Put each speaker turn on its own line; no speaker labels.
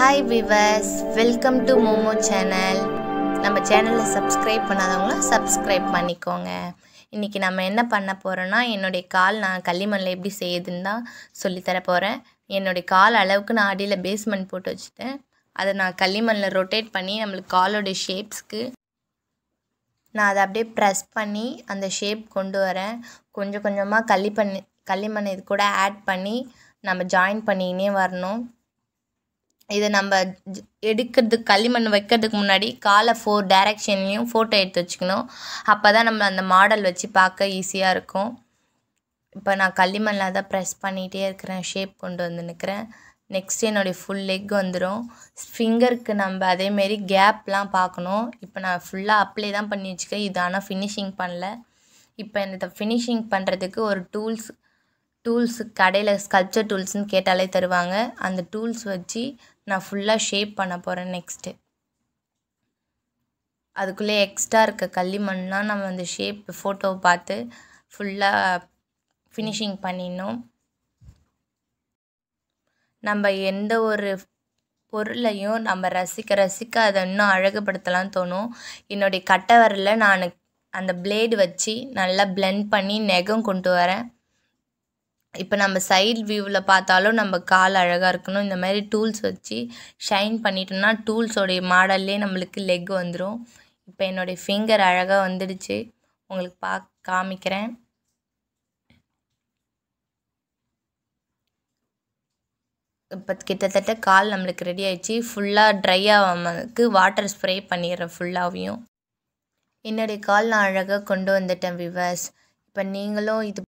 hi viewers welcome to momo channel நம்ம சேனலில் subscribe பண்ணாதவங்களும் subscribe பண்ணிக்கோங்க இன்றைக்கி நம்ம என்ன பண்ண போகிறோன்னா என்னுடைய கால் நான் களிமண்ணில் எப்படி செய்யுதுன்னு தான் சொல்லித்தர போகிறேன் என்னுடைய கால் அளவுக்கு நான் அடியில் பேஸ்மெண்ட் போட்டு வச்சுட்டேன் அதை நான் களிமண்ணில் ரொட்டேட் பண்ணி நம்மளுக்கு காலோடைய ஷேப்ஸ்க்கு நான் அதை அப்படியே ப்ரெஸ் பண்ணி அந்த ஷேப் கொண்டு வரேன் கொஞ்சம் கொஞ்சமாக களி பண்ணி களிமண் இது கூட ஆட் பண்ணி நம்ம ஜாயின் பண்ணினே வரணும் இதை நம்ம எடுக்கிறதுக்கு களிமண் வைக்கிறதுக்கு முன்னாடி காலை ஃபோர் டேரெக்ஷன்லேயும் ஃபோட்டோ எடுத்து வச்சுக்கணும் அப்போ தான் நம்ம அந்த மாடல் வச்சு பார்க்க ஈஸியாக இருக்கும் இப்போ நான் களிமண்ணில் தான் ப்ரெஸ் பண்ணிகிட்டே இருக்கிறேன் ஷேப் கொண்டு வந்து நிற்கிறேன் நெக்ஸ்ட் என்னுடைய ஃபுல் லெக் வந்துடும் ஃபிங்கருக்கு நம்ம அதேமாரி கேப்லாம் பார்க்கணும் இப்போ நான் ஃபுல்லாக அப்ளை தான் பண்ணி வச்சுக்கேன் இது ஆனால் ஃபினிஷிங் பண்ணல இப்போ இந்த ஃபினிஷிங் பண்ணுறதுக்கு ஒரு டூல்ஸ் டூல்ஸு கடையில் ஸ்கல்ப்சர் டூல்ஸ்னு கேட்டாலே தருவாங்க அந்த டூல்ஸ் வச்சு நான் ஃபுல்லாக ஷேப் பண்ண போகிறேன் நெக்ஸ்ட்டு அதுக்குள்ளே எக்ஸ்ட்ரா இருக்க களிமண்லாம் நம்ம அந்த ஷேப் ஃபோட்டோவை பார்த்து ஃபுல்லாக ஃபினிஷிங் பண்ணிடணும் நம்ம எந்த ஒரு பொருளையும் நம்ம ரசிக்க ரசிக்க அதை இன்னும் அழகுபடுத்தலாம் தோணும் என்னுடைய கட்டை வரல நான் அந்த பிளேடு வச்சு நல்லா பிளெண்ட் பண்ணி நெகம் கொண்டு வரேன் இப்போ நம்ம சைட் வியூவில் பார்த்தாலும் நம்ம கால் அழகாக இருக்கணும் இந்த மாதிரி டூல்ஸ் வச்சு ஷைன் பண்ணிட்டோம்னா டூல்ஸோடைய மாடல்லே நம்மளுக்கு லெக் வந்துடும் இப்போ என்னுடைய ஃபிங்கர் அழகாக வந்துடுச்சு உங்களுக்கு பா காமிக்கிறேன் இப்போ கிட்டத்தட்ட கால் நம்மளுக்கு ரெடி ஆயிடுச்சு ஃபுல்லாக ட்ரை ஆகாமக்கு வாட்டர் ஸ்ப்ரே பண்ணிடுறேன் ஃபுல்லாகவும் என்னுடைய கால் நான் அழகாக கொண்டு வந்துட்டேன் விவர்ஸ் இப்போ நீங்களும் இது